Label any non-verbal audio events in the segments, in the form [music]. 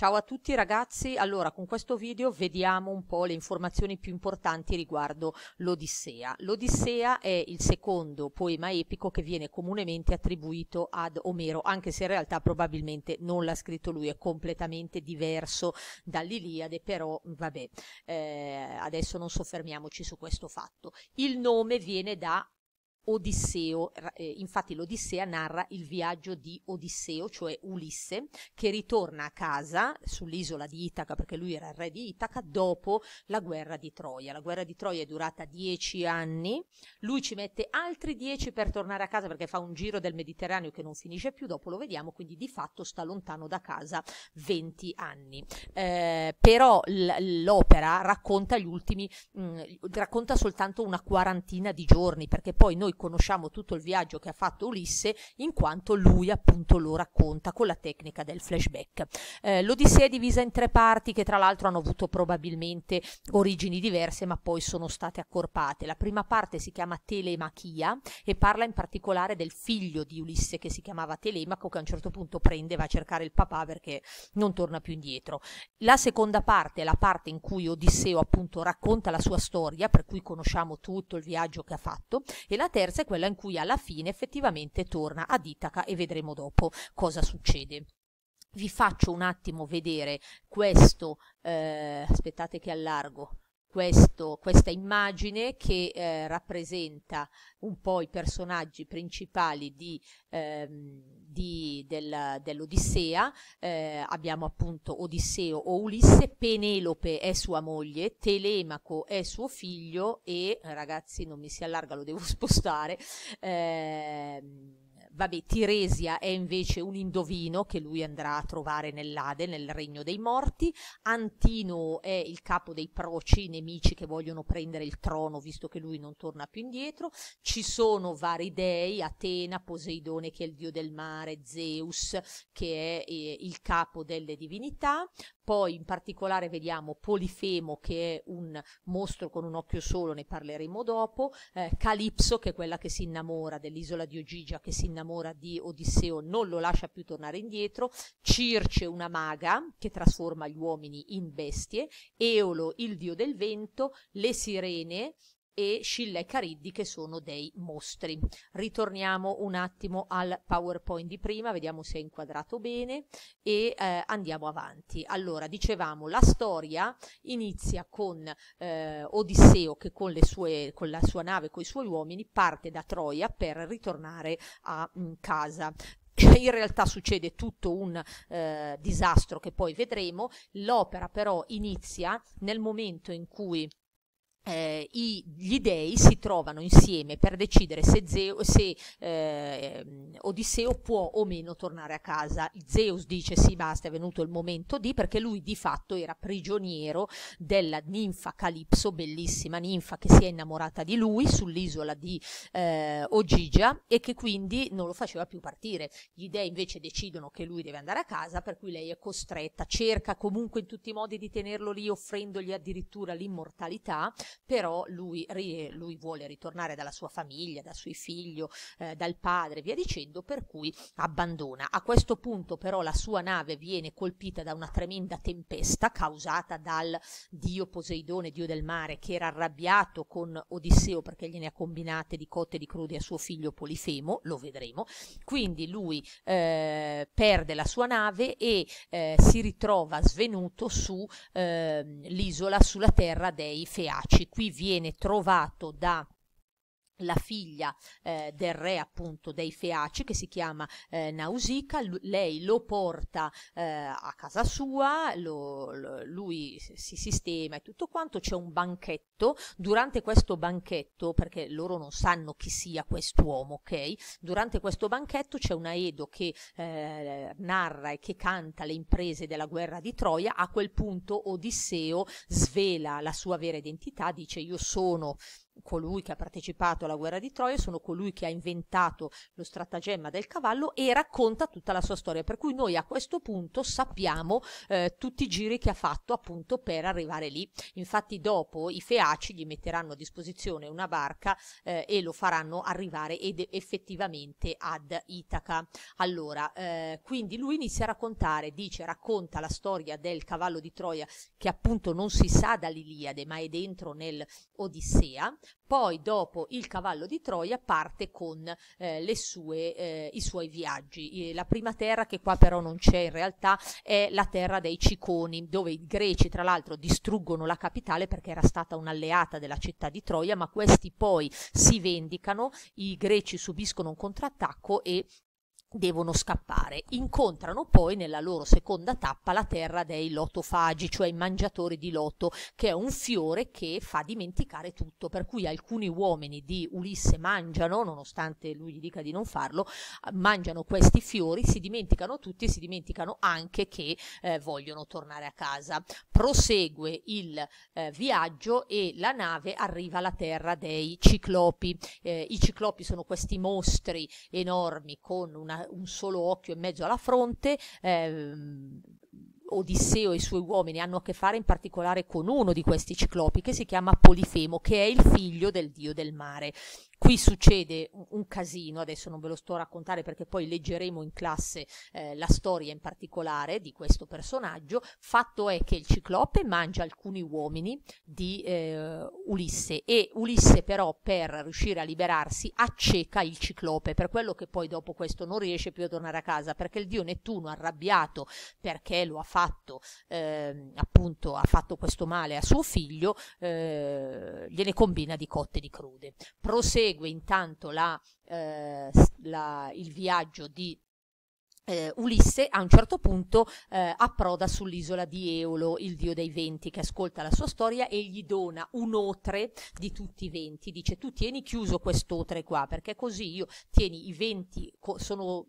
Ciao a tutti ragazzi, allora con questo video vediamo un po' le informazioni più importanti riguardo l'Odissea. L'Odissea è il secondo poema epico che viene comunemente attribuito ad Omero, anche se in realtà probabilmente non l'ha scritto lui, è completamente diverso dall'Iliade, però vabbè, eh, adesso non soffermiamoci su questo fatto. Il nome viene da Odisseo, eh, infatti l'Odissea narra il viaggio di Odisseo, cioè Ulisse, che ritorna a casa sull'isola di Itaca, perché lui era il re di Itaca, dopo la guerra di Troia. La guerra di Troia è durata dieci anni, lui ci mette altri dieci per tornare a casa perché fa un giro del Mediterraneo che non finisce più, dopo lo vediamo, quindi di fatto sta lontano da casa 20 anni. Eh, però l- l'opera racconta gli ultimi, mh, mm, racconta soltanto una quarantina di giorni, perché poi noi conosciamo tutto il viaggio che ha fatto Ulisse in quanto lui appunto lo racconta con la tecnica del flashback. Eh, L'Odissea è divisa in tre parti che tra l'altro hanno avuto probabilmente origini diverse ma poi sono state accorpate. La prima parte si chiama Telemachia e parla in particolare del figlio di Ulisse che si chiamava Telemaco che a un certo punto prende e va a cercare il papà perché non torna più indietro. La seconda parte è la parte in cui Odisseo appunto racconta la sua storia per cui conosciamo tutto il viaggio che ha fatto e la terza terza è quella in cui alla fine effettivamente torna ad Itaca e vedremo dopo cosa succede. Vi faccio un attimo vedere questo, eh, aspettate che allargo questo, questa immagine che eh, rappresenta un po' i personaggi principali di, ehm, di, del, dell'Odissea. Eh, abbiamo appunto Odisseo o Ulisse, Penelope è sua moglie, Telemaco è suo figlio e, ragazzi non mi si allarga, lo devo [laughs] spostare, ehm, Vabbè, Tiresia è invece un indovino che lui andrà a trovare nell'Ade, nel regno dei morti. Antino è il capo dei proci, i nemici che vogliono prendere il trono visto che lui non torna più indietro. Ci sono vari dei, Atena, Poseidone che è il dio del mare, Zeus che è eh, il capo delle divinità. Poi in particolare vediamo Polifemo che è un mostro con un occhio solo, ne parleremo dopo. Eh, Calipso che è quella che si innamora dell'isola di Ogigia che si innamora innamora di Odisseo, non lo lascia più tornare indietro, Circe una maga che trasforma gli uomini in bestie, Eolo il dio del vento, le sirene e Scilla e Cariddi che sono dei mostri. Ritorniamo un attimo al PowerPoint di prima, vediamo se è inquadrato bene e eh, andiamo avanti. Allora, dicevamo, la storia inizia con eh, Odisseo che con, sue, con, la sua nave, con i suoi uomini, parte da Troia per ritornare a mh, mm, casa in realtà succede tutto un eh, disastro che poi vedremo, l'opera però inizia nel momento in cui eh, i, gli dei si trovano insieme per decidere se, Zeo, se eh, Odisseo può o meno tornare a casa. Zeus dice sì basta è venuto il momento di perché lui di fatto era prigioniero della ninfa Calipso, bellissima ninfa che si è innamorata di lui sull'isola di eh, Ogigia e che quindi non lo faceva più partire. Gli dei invece decidono che lui deve andare a casa per cui lei è costretta, cerca comunque in tutti i modi di tenerlo lì offrendogli addirittura l'immortalità però lui, lui vuole ritornare dalla sua famiglia, dal suo figlio, eh, dal padre, via dicendo, per cui abbandona. A questo punto però la sua nave viene colpita da una tremenda tempesta causata dal dio Poseidone, dio del mare, che era arrabbiato con Odisseo perché gliene ha combinate di cotte e di crude a suo figlio Polifemo, lo vedremo. Quindi lui eh, perde la sua nave e eh, si ritrova svenuto sull'isola, ehm, eh, sulla terra dei Feaci qui viene trovato da la figlia eh, del re appunto dei Feaci che si chiama eh, Nausica, L- lei lo porta eh, a casa sua, lo, lo, lui si sistema e tutto quanto, c'è un banchetto, durante questo banchetto, perché loro non sanno chi sia quest'uomo, ok? Durante questo banchetto c'è una Edo che eh, narra e che canta le imprese della guerra di Troia, a quel punto Odisseo svela la sua vera identità, dice io sono colui che ha partecipato alla guerra di Troia, sono colui che ha inventato lo stratagemma del cavallo e racconta tutta la sua storia. Per cui noi a questo punto sappiamo eh, tutti i giri che ha fatto appunto per arrivare lì. Infatti dopo i feaci gli metteranno a disposizione una barca eh, e lo faranno arrivare ed effettivamente ad Itaca. Allora, eh, quindi lui inizia a raccontare, dice, racconta la storia del cavallo di Troia che appunto non si sa dall'Iliade ma è dentro nell'Odissea poi dopo il cavallo di Troia parte con eh, sue, eh, i suoi viaggi. La prima terra che qua però non c'è in realtà è la terra dei Ciconi, dove i greci tra l'altro distruggono la capitale perché era stata un'alleata della città di Troia, ma questi poi si vendicano, i greci subiscono un contrattacco e devono scappare. Incontrano poi nella loro seconda tappa la terra dei lotofagi, cioè i mangiatori di loto, che è un fiore che fa dimenticare tutto, per cui alcuni uomini di Ulisse mangiano, nonostante lui gli dica di non farlo, mangiano questi fiori, si dimenticano tutti e si dimenticano anche che eh, vogliono tornare a casa. Prosegue il eh, viaggio e la nave arriva alla terra dei ciclopi. Eh, I ciclopi sono questi mostri enormi con una un solo occhio e mezzo alla fronte, eh, Odisseo e i suoi uomini hanno a che fare in particolare con uno di questi ciclopi che si chiama Polifemo, che è il figlio del dio del mare qui succede un, casino, adesso non ve lo sto a raccontare perché poi leggeremo in classe eh, la storia in particolare di questo personaggio, fatto è che il ciclope mangia alcuni uomini di eh, Ulisse e Ulisse però per riuscire a liberarsi acceca il ciclope, per quello che poi dopo questo non riesce più a tornare a casa perché il dio Nettuno arrabbiato perché lo ha fatto eh, appunto ha fatto questo male a suo figlio eh, gliene combina di cotte di crude. Prosegue prosegue intanto la, eh, la, il viaggio di eh, Ulisse a un certo punto eh, approda sull'isola di Eolo, il dio dei venti, che ascolta la sua storia e gli dona un otre di tutti i venti. Dice tu tieni chiuso quest'otre qua perché così io tieni i venti, co- sono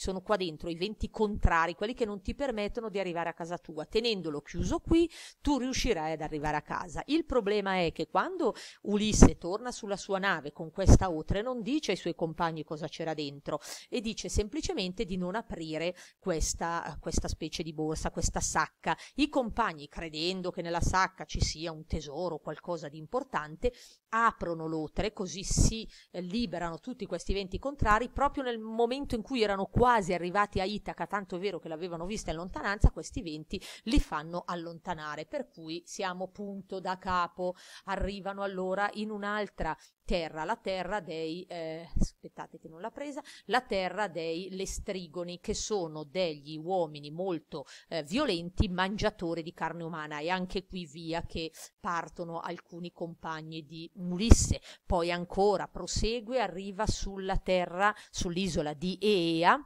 sono qua dentro i venti contrari, quelli che non ti permettono di arrivare a casa tua. Tenendolo chiuso qui, tu riuscirai ad arrivare a casa. Il problema è che quando Ulisse torna sulla sua nave con questa otre, non dice ai suoi compagni cosa c'era dentro e dice semplicemente di non aprire questa, questa specie di borsa, questa sacca. I compagni, credendo che nella sacca ci sia un tesoro, qualcosa di importante, aprono l'otre, così si eh, liberano tutti questi venti contrari proprio nel momento in cui erano qua quasi arrivati a Itaca, tanto è vero che l'avevano vista in lontananza, questi venti li fanno allontanare, per cui siamo punto da capo, arrivano allora in un'altra terra, la terra dei, eh, aspettate che non l'ha presa, la terra dei lestrigoni, che sono degli uomini molto eh, violenti, mangiatori di carne umana, e anche qui via che partono alcuni compagni di Ulisse, poi ancora prosegue, arriva sulla terra, sull'isola di Eea,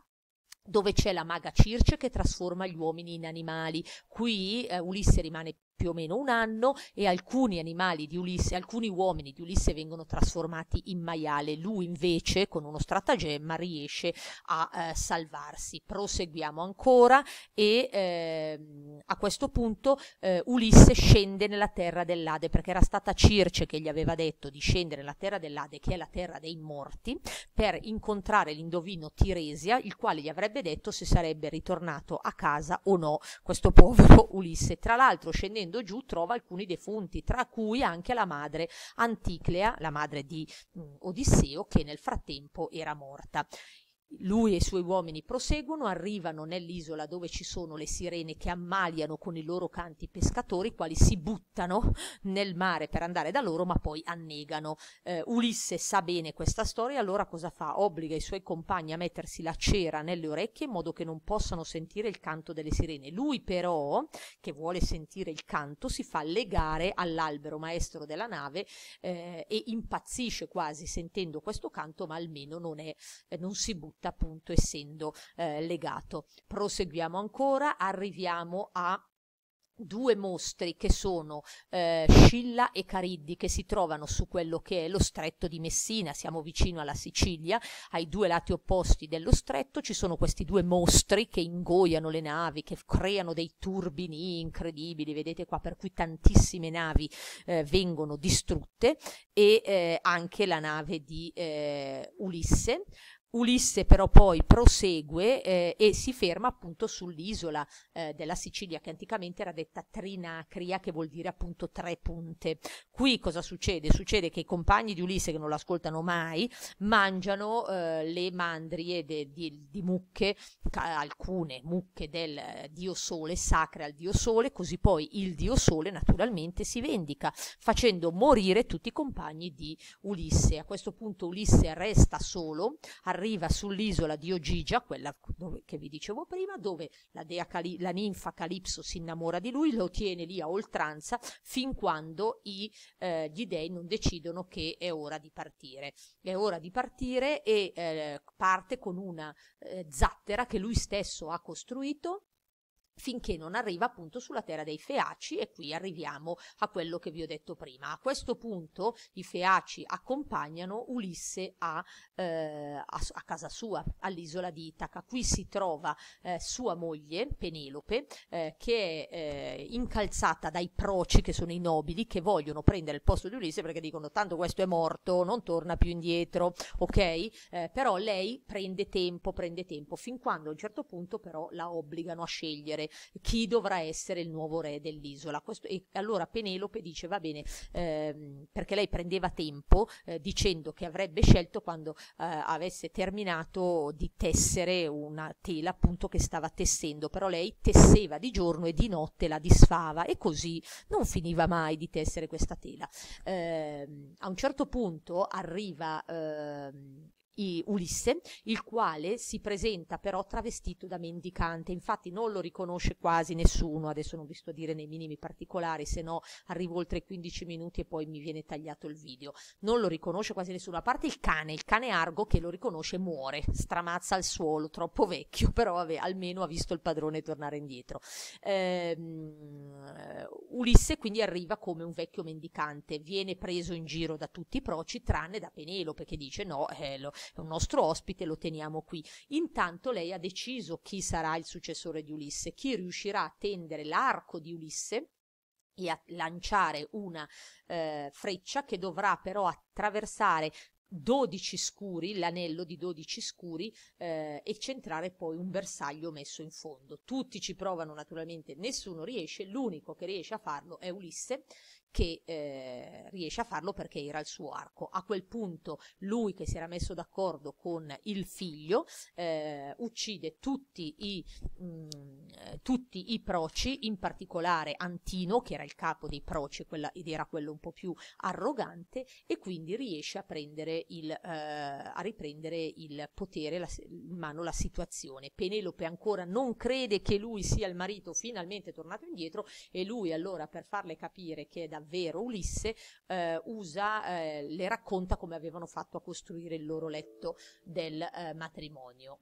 dove c'è la maga Circe che trasforma gli uomini in animali. Qui eh, Ulisse rimane più o meno un anno e alcuni animali di Ulisse, alcuni uomini di Ulisse vengono trasformati in maiale, lui invece con uno stratagemma riesce a eh, salvarsi. Proseguiamo ancora e eh, a questo punto eh, Ulisse scende nella terra dell'Ade perché era stata Circe che gli aveva detto di scendere nella terra dell'Ade che è la terra dei morti per incontrare l'indovino Tiresia il quale gli avrebbe detto se sarebbe ritornato a casa o no questo povero Ulisse. Tra l'altro scendendo scendendo giù trova alcuni defunti, tra cui anche la madre Anticlea, la madre di mm, Odisseo, che nel frattempo era morta lui e i suoi uomini proseguono, arrivano nell'isola dove ci sono le sirene che ammaliano con i loro canti i pescatori, i quali si buttano nel mare per andare da loro, ma poi annegano. Eh, Ulisse sa bene questa storia, allora cosa fa? Obbliga i suoi compagni a mettersi la cera nelle orecchie in modo che non possano sentire il canto delle sirene. Lui però, che vuole sentire il canto, si fa legare all'albero maestro della nave eh, e impazzisce quasi sentendo questo canto, ma almeno non, è, eh, non si butta appunto essendo eh, legato. Proseguiamo ancora, arriviamo a due mostri che sono eh, Scilla e Cariddi che si trovano su quello che è lo stretto di Messina, siamo vicino alla Sicilia, ai due lati opposti dello stretto ci sono questi due mostri che ingoiano le navi, che creano dei turbini incredibili, vedete qua per cui tantissime navi eh, vengono distrutte e eh, anche la nave di eh, Ulisse. Ulisse però poi prosegue eh, e si ferma appunto sull'isola eh, della Sicilia che anticamente era detta Trinacria che vuol dire appunto tre punte. Qui cosa succede? Succede che i compagni di Ulisse che non lo ascoltano mai mangiano eh, le mandrie de, di, di, mucche, alcune mucche del dio sole, sacre al dio sole, così poi il dio sole naturalmente si vendica facendo morire tutti i compagni di Ulisse. A questo punto Ulisse resta solo, arriva arriva sull'isola di Ogigia, quella dove, che vi dicevo prima, dove la, Cali- la, ninfa Calipso si innamora di lui, lo tiene lì a oltranza fin quando i, eh, gli dei non decidono che è ora di partire. È ora di partire e eh, parte con una eh, zattera che lui stesso ha costruito finché non arriva appunto sulla terra dei feaci e qui arriviamo a quello che vi ho detto prima. A questo punto i feaci accompagnano Ulisse a, eh, a, a casa sua, all'isola di Itaca. Qui si trova eh, sua moglie Penelope eh, che è eh, incalzata dai proci che sono i nobili che vogliono prendere il posto di Ulisse perché dicono tanto questo è morto, non torna più indietro, ok? Eh, però lei prende tempo, prende tempo, fin quando a un certo punto però la obbligano a scegliere decidere chi dovrà essere il nuovo re dell'isola. Questo, e allora Penelope dice va bene, ehm, perché lei prendeva tempo eh, dicendo che avrebbe scelto quando eh, avesse terminato di tessere una tela appunto che stava tessendo, però lei tesseva di giorno e di notte la disfava e così non finiva mai di tessere questa tela. Eh, a un certo punto arriva ehm, Ulisse, il quale si presenta però travestito da mendicante, infatti non lo riconosce quasi nessuno, adesso non vi sto a dire nei minimi particolari, se no arrivo oltre 15 minuti e poi mi viene tagliato il video, non lo riconosce quasi nessuno, a parte il cane, il cane Argo che lo riconosce muore, stramazza al suolo, troppo vecchio, però vabbè, almeno ha visto il padrone tornare indietro. Ehm, Ulisse quindi arriva come un vecchio mendicante, viene preso in giro da tutti i proci, tranne da Penelope che dice no, eh, lo, è un nostro ospite, lo teniamo qui. Intanto lei ha deciso chi sarà il successore di Ulisse, chi riuscirà a tendere l'arco di Ulisse e a lanciare una eh, freccia che dovrà però attraversare 12 scuri, l'anello di 12 scuri eh, e centrare poi un bersaglio messo in fondo. Tutti ci provano naturalmente, nessuno riesce, l'unico che riesce a farlo è Ulisse che eh, riesce a farlo perché era il suo arco. A quel punto lui che si era messo d'accordo con il figlio eh, uccide tutti i, mh, mm, tutti i, proci, in particolare Antino che era il capo dei proci quella, ed era quello un po' più arrogante e quindi riesce a, il, eh, a riprendere il potere, la, in mano la situazione. Penelope ancora non crede che lui sia il marito, finalmente tornato indietro e lui allora per farle capire che è davvero davvero Ulisse, eh, usa, eh, le racconta come avevano fatto a costruire il loro letto del eh, matrimonio.